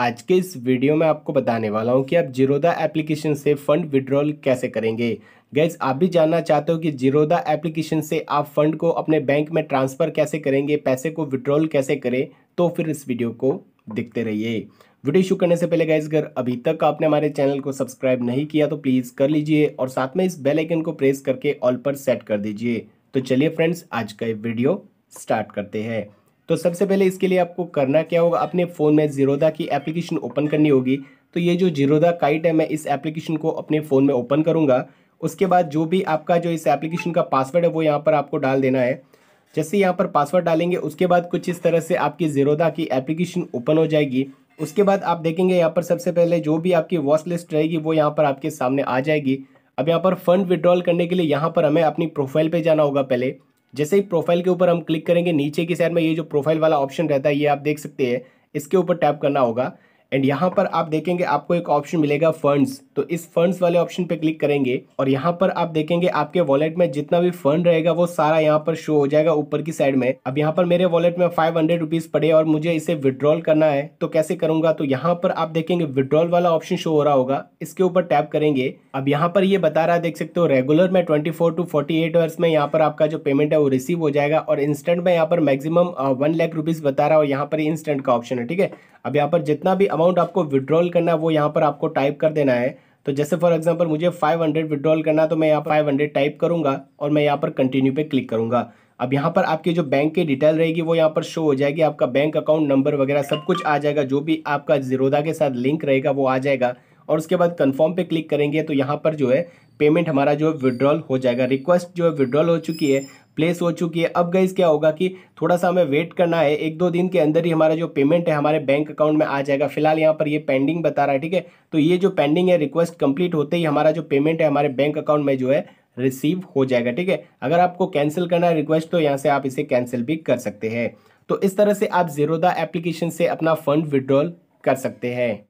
आज के इस वीडियो में आपको बताने वाला हूं कि आप जीरोदा एप्लीकेशन से फंड विड्रॉल कैसे करेंगे गैस आप भी जानना चाहते हो कि जीरोदा एप्लीकेशन से आप फंड को अपने बैंक में ट्रांसफ़र कैसे करेंगे पैसे को विड्रॉल कैसे करें तो फिर इस वीडियो को देखते रहिए वीडियो शुरू करने से पहले गैस अगर अभी तक आपने हमारे चैनल को सब्सक्राइब नहीं किया तो प्लीज़ कर लीजिए और साथ में इस बेलाइकन को प्रेस करके ऑल पर सेट कर दीजिए तो चलिए फ्रेंड्स आज का ये वीडियो स्टार्ट करते हैं तो सबसे पहले इसके लिए आपको करना क्या होगा अपने फ़ोन में जीरोदा की एप्लीकेशन ओपन करनी होगी तो ये जो जीरोदा काइट है मैं इस एप्लीकेशन को अपने फ़ोन में ओपन करूँगा उसके बाद जो भी आपका जो इस एप्लीकेशन का पासवर्ड है वो यहाँ पर आपको डाल देना है जैसे यहाँ पर पासवर्ड डालेंगे उसके बाद कुछ इस तरह से आपकी जीरोदा की एप्लीकेशन ओपन हो जाएगी उसके बाद आप देखेंगे यहाँ पर सबसे पहले जो भी आपकी वॉच लिस्ट रहेगी वो यहाँ पर आपके सामने आ जाएगी अब यहाँ पर फंड विड्रॉल करने के लिए यहाँ पर हमें अपनी प्रोफाइल पे जाना होगा पहले जैसे ही प्रोफाइल के ऊपर हम क्लिक करेंगे नीचे की साइड में ये जो प्रोफाइल वाला ऑप्शन रहता है ये आप देख सकते हैं इसके ऊपर टैप करना होगा एंड यहाँ पर आप देखेंगे आपको एक ऑप्शन मिलेगा फंड्स तो इस फंड्स वाले ऑप्शन पे क्लिक करेंगे और यहाँ पर आप देखेंगे आपके वॉलेट में जितना भी फंड रहेगा वो सारा यहाँ पर शो हो जाएगा ऊपर की साइड में अब यहाँ पर मेरे वॉलेट में फाइव हंड्रेड रुपीज पड़े और मुझे इसे विड्रॉल करना है तो कैसे करूंगा तो यहाँ पर आप देखेंगे विड्रॉल वाला ऑप्शन शो हो रहा होगा इसके ऊपर टैप करेंगे अब यहाँ पर ये बता रहा है देख सकते हो रेगुलर में 24 टू 48 आवर्स में यहाँ पर आपका जो पेमेंट है वो रिसीव हो जाएगा और इंस्टेंट में यहाँ पर मैक्सिमम वन लाख रुपीज़ बता रहा है और यहाँ पर इंस्टेंट का ऑप्शन है ठीक है अब यहाँ पर जितना भी अमाउंट आपको विड्रॉल करना है वो यहाँ पर आपको टाइप कर देना है तो जैसे फॉर एग्जाम्पल मुझे फाइव विड्रॉल करना तो मैं यहाँ फाइव हंड्रेड टाइप करूँगा और मैं यहाँ पर कंटिन्यू पे क्लिक करूँगा अब यहाँ पर आपकी जो बैंक की डिटेल रहेगी वो यहाँ पर शो हो जाएगी आपका बैंक अकाउंट नंबर वगैरह सब कुछ आ जाएगा जो भी आपका जीरोदा के साथ लिंक रहेगा वो आ जाएगा और उसके बाद कन्फर्म पे क्लिक करेंगे तो यहाँ पर जो है पेमेंट हमारा जो है विड्रॉल हो जाएगा रिक्वेस्ट जो है विड्रॉल हो चुकी है प्लेस हो चुकी है अब गई क्या होगा कि थोड़ा सा हमें वेट करना है एक दो दिन के अंदर ही हमारा जो पेमेंट है हमारे बैंक अकाउंट में आ जाएगा फिलहाल यहाँ पर ये पेंडिंग बता रहा है ठीक है तो ये जो पेंडिंग है रिक्वेस्ट कंप्लीट होते ही हमारा जो पेमेंट है हमारे बैंक अकाउंट में जो है रिसीव हो जाएगा ठीक है अगर आपको कैंसिल करना है रिक्वेस्ट तो यहाँ से आप इसे कैंसिल भी कर सकते हैं तो इस तरह से आप जीरोदा एप्लीकेशन से अपना फंड विड्रॉल कर सकते हैं